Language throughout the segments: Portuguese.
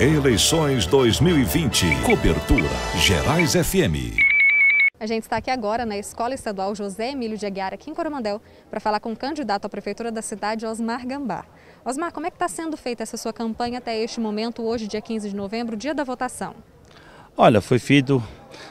Eleições 2020. Cobertura Gerais FM. A gente está aqui agora na Escola Estadual José Emílio de Aguiar, aqui em Coromandel, para falar com o candidato à Prefeitura da cidade, Osmar Gambá. Osmar, como é que está sendo feita essa sua campanha até este momento, hoje, dia 15 de novembro, dia da votação? Olha, foi feito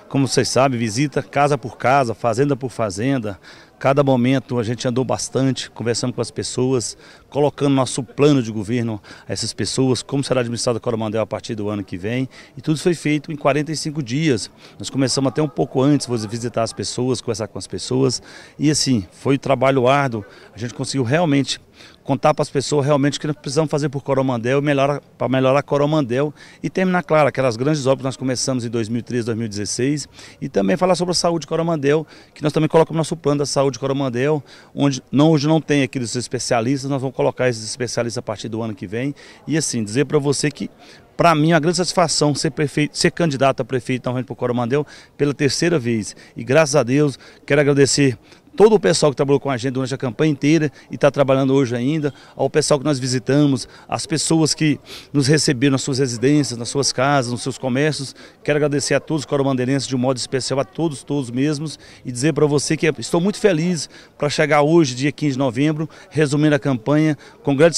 como vocês sabem, visita casa por casa, fazenda por fazenda. Cada momento a gente andou bastante, conversando com as pessoas, colocando nosso plano de governo a essas pessoas, como será administrado o Coromandel a partir do ano que vem. E tudo foi feito em 45 dias. Nós começamos até um pouco antes, visitar as pessoas, conversar com as pessoas. E assim, foi um trabalho árduo. A gente conseguiu realmente contar para as pessoas realmente o que nós precisamos fazer por Coromandel, melhora, para melhorar Coromandel e terminar, claro, aquelas grandes obras que nós começamos em 2013, 2016 e também falar sobre a saúde de Coromandel, que nós também colocamos nosso plano da saúde de Coromandel, onde não, hoje não tem aqueles especialistas, nós vamos colocar esses especialistas a partir do ano que vem e assim, dizer para você que para mim, é uma grande satisfação ser, prefeito, ser candidato a prefeito novamente por Coromandel pela terceira vez. E graças a Deus, quero agradecer todo o pessoal que trabalhou com a gente durante a campanha inteira e está trabalhando hoje ainda, ao pessoal que nós visitamos, às pessoas que nos receberam nas suas residências, nas suas casas, nos seus comércios. Quero agradecer a todos os coromandeirenses de um modo especial, a todos, todos mesmos, e dizer para você que estou muito feliz para chegar hoje, dia 15 de novembro, resumindo a campanha com grande,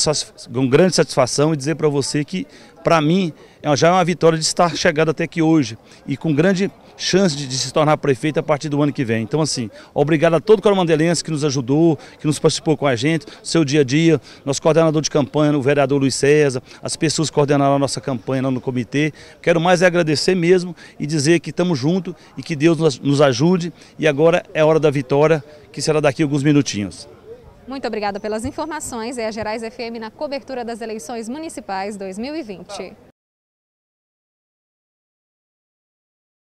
com grande satisfação e dizer para você que para mim, é, já é uma vitória de estar chegado até aqui hoje e com grande chance de, de, se tornar prefeito a partir do ano que vem. Então, assim, obrigado a todo o coromandelense que nos ajudou, que nos participou com a gente, seu dia a dia, nosso coordenador de campanha, o vereador Luiz César, as pessoas que coordenaram a nossa campanha lá no comitê. Quero mais é agradecer mesmo e dizer que estamos juntos e que Deus nos, nos ajude. E agora é hora da vitória, que será daqui a alguns minutinhos. Muito obrigada pelas informações. É a Gerais FM na cobertura das eleições municipais 2020.